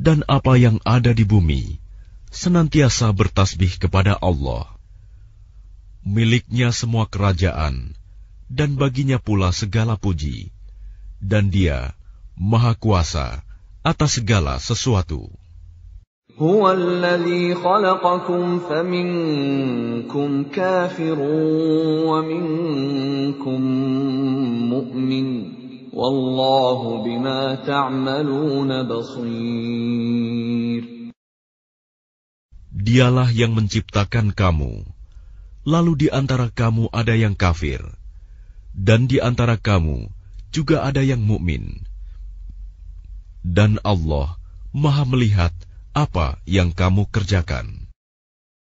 dan apa yang ada di bumi, senantiasa bertasbih kepada Allah. Miliknya semua kerajaan, dan baginya pula segala puji, dan Dia Maha Kuasa atas segala sesuatu. هو Wallahu bima ta'maluna basir. Dialah yang menciptakan kamu. Lalu di antara kamu ada yang kafir dan di antara kamu juga ada yang mukmin. Dan Allah Maha melihat apa yang kamu kerjakan.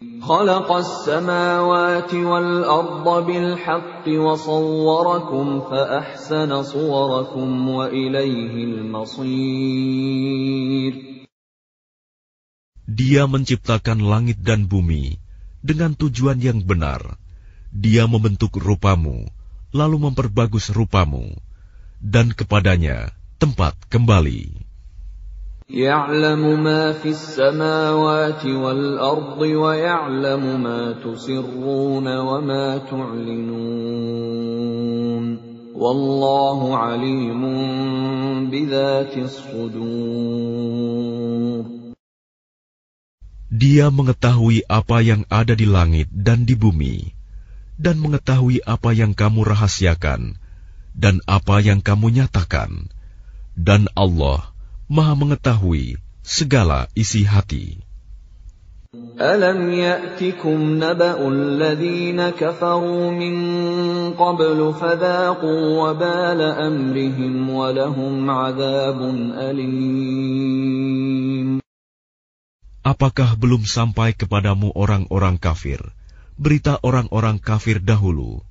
Dia menciptakan langit dan bumi dengan tujuan yang benar. Dia membentuk rupamu, lalu memperbagus rupamu, dan kepadanya tempat kembali. Dia mengetahui apa yang ada di langit dan di bumi, dan mengetahui apa yang kamu rahasiakan, dan apa yang kamu nyatakan. Dan Allah Maha mengetahui segala isi hati. Apakah belum sampai kepadamu orang-orang kafir, berita orang-orang kafir dahulu?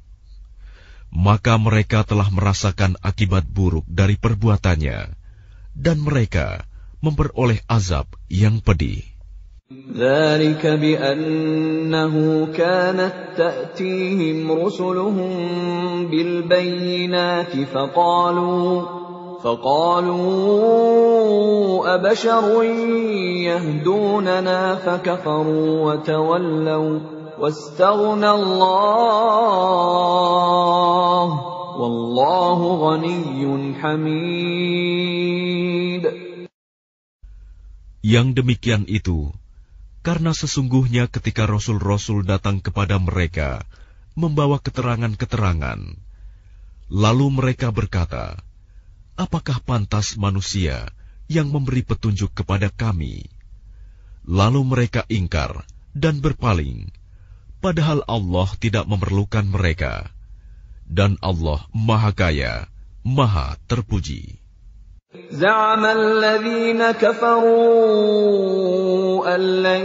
Maka mereka telah merasakan akibat buruk dari perbuatannya. dan mereka memperoleh azab yang pedih. ذلك بأنه كانت تأتيهم رسلهم بالبينات فقالوا فقالوا أبشر يهدوننا فكفروا وتولوا واستغنى الله والله غني حميد Yang demikian itu karena sesungguhnya ketika rasul-rasul datang kepada mereka membawa keterangan-keterangan, lalu mereka berkata, "Apakah pantas manusia yang memberi petunjuk kepada kami?" Lalu mereka ingkar dan berpaling, padahal Allah tidak memerlukan mereka, dan Allah Maha Kaya, Maha Terpuji. زعم الذين كفروا أن لن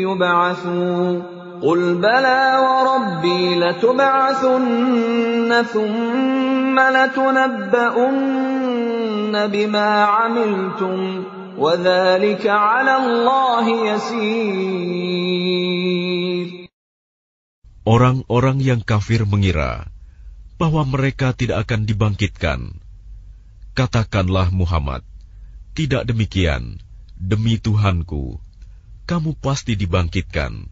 يبعثوا قل بلى وربي لتبعثن ثم لتنبؤن بما عملتم وذلك على الله يسير Orang-orang yang kafir mengira bahwa mereka tidak akan dibangkitkan Katakanlah Muhammad, tidak demikian, demi Tuhanku, kamu pasti dibangkitkan.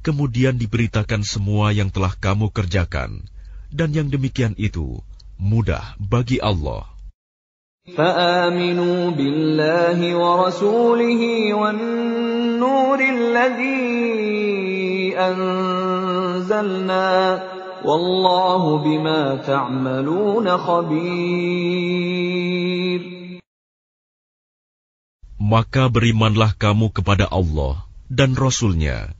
Kemudian diberitakan semua yang telah kamu kerjakan, dan yang demikian itu mudah bagi Allah. فآمنوا بالله ورسوله والنور الذي أنزلنا Wallahu bima ta'amaluna khabir. Maka berimanlah kamu kepada Allah dan Rasulnya,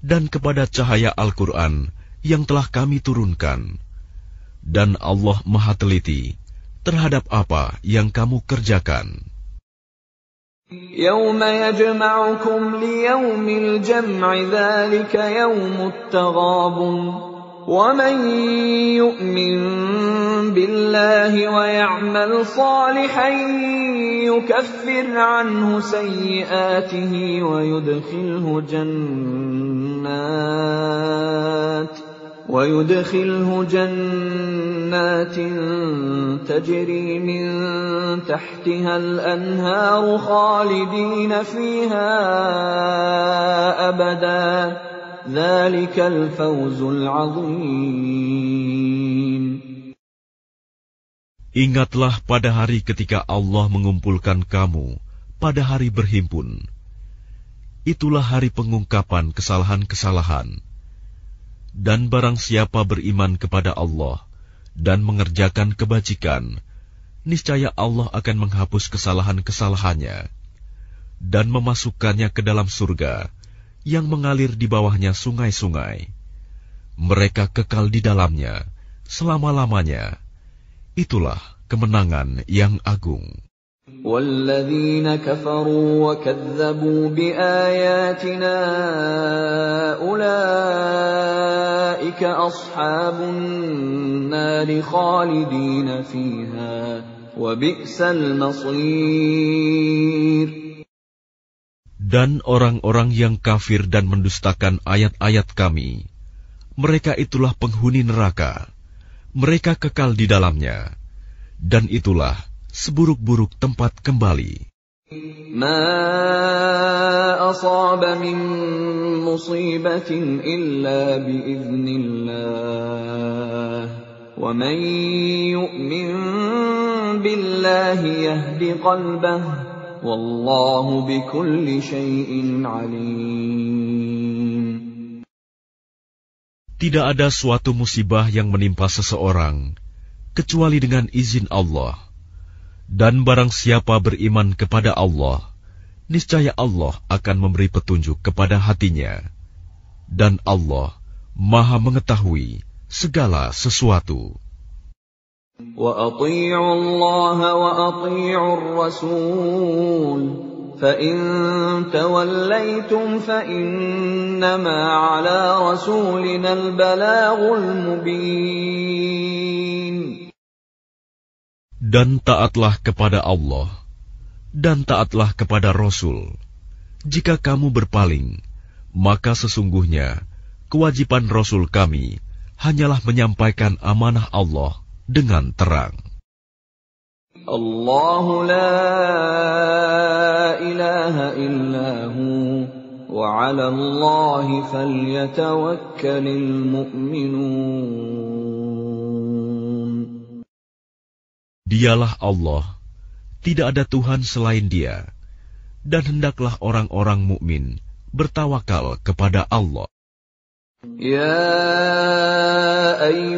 dan kepada cahaya Al-Quran yang telah kami turunkan. Dan Allah maha teliti terhadap apa yang kamu kerjakan. يوم يجمعكم ليوم الجمع ذلك يوم التغابن ومن يؤمن بالله ويعمل صالحا يكفر عنه سيئاته ويدخله جنات ويدخله جنات تجري من تحتها الانهار خالدين فيها ابدا Ingatlah pada hari ketika Allah mengumpulkan kamu pada hari berhimpun. Itulah hari pengungkapan kesalahan-kesalahan. Dan barang siapa beriman kepada Allah dan mengerjakan kebajikan, niscaya Allah akan menghapus kesalahan-kesalahannya dan memasukkannya ke dalam surga yang mengalir di bawahnya sungai-sungai. Mereka kekal di dalamnya selama-lamanya. Itulah kemenangan yang agung. والذين dan orang-orang yang kafir dan mendustakan ayat-ayat kami, mereka itulah penghuni neraka. Mereka kekal di dalamnya. Dan itulah seburuk-buruk tempat kembali. ما أصاب من مصيبة إلا بإذن الله ومن يؤمن بالله يهد قلبه tidak ada suatu musibah yang menimpa seseorang kecuali dengan izin Allah. Dan barang siapa beriman kepada Allah, niscaya Allah akan memberi petunjuk kepada hatinya. Dan Allah Maha Mengetahui segala sesuatu. وَأَطِيعُوا اللَّهَ وَأَطِيعُوا الرَّسُولَ فَإِن تَوَلَّيْتُمْ فَإِنَّمَا عَلَى رَسُولِنَا الْبَلَاغُ الْمُبِينُ Dan taatlah kepada Allah dan taatlah kepada Rasul. Jika kamu berpaling, maka sesungguhnya kewajiban Rasul kami hanyalah menyampaikan amanah Allah dengan terang. wa 'ala Allahi falyatawakkalil mu'minun. Dialah Allah, tidak ada Tuhan selain Dia, dan hendaklah orang-orang mukmin bertawakal kepada Allah. Ya ayu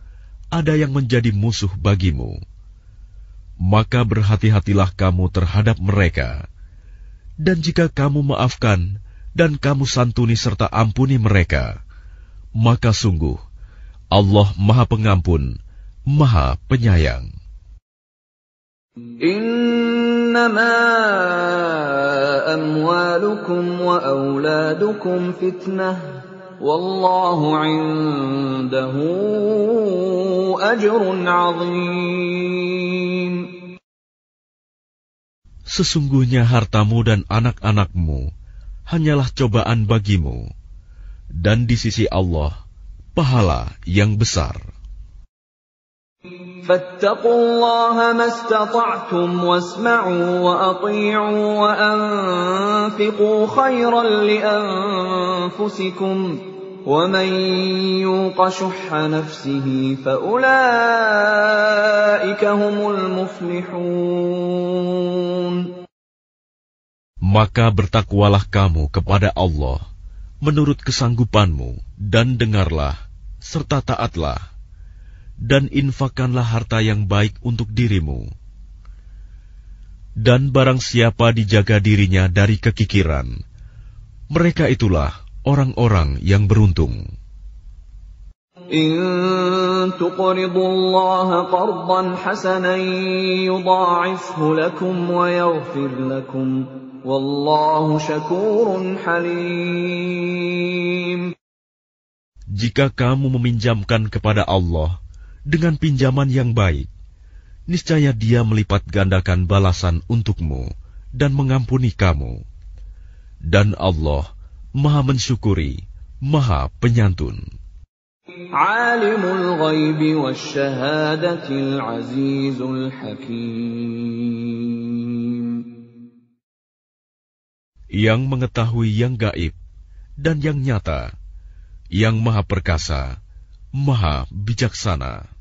ada yang menjadi musuh bagimu, maka berhati-hatilah kamu terhadap mereka. Dan jika kamu maafkan dan kamu santuni serta ampuni mereka, maka sungguh Allah Maha Pengampun, Maha Penyayang. إنما أموالكم وأولادكم فتنه Wallahu indahu ajrun azim. Sesungguhnya hartamu dan anak-anakmu hanyalah cobaan bagimu, dan di sisi Allah pahala yang besar. فاتقوا ومن يوق شح نفسه فأولئك هم Maka bertakwalah kamu kepada Allah menurut kesanggupanmu dan dengarlah serta taatlah dan infakkanlah harta yang baik untuk dirimu dan barang siapa dijaga dirinya dari kekikiran mereka itulah orang-orang yang beruntung. Jika kamu meminjamkan kepada Allah dengan pinjaman yang baik, niscaya Dia melipat gandakan balasan untukmu dan mengampuni kamu. Dan Allah Maha mensyukuri, Maha penyantun. Alimul ghaibi azizul hakim. Yang mengetahui yang gaib dan yang nyata, yang maha perkasa, maha bijaksana.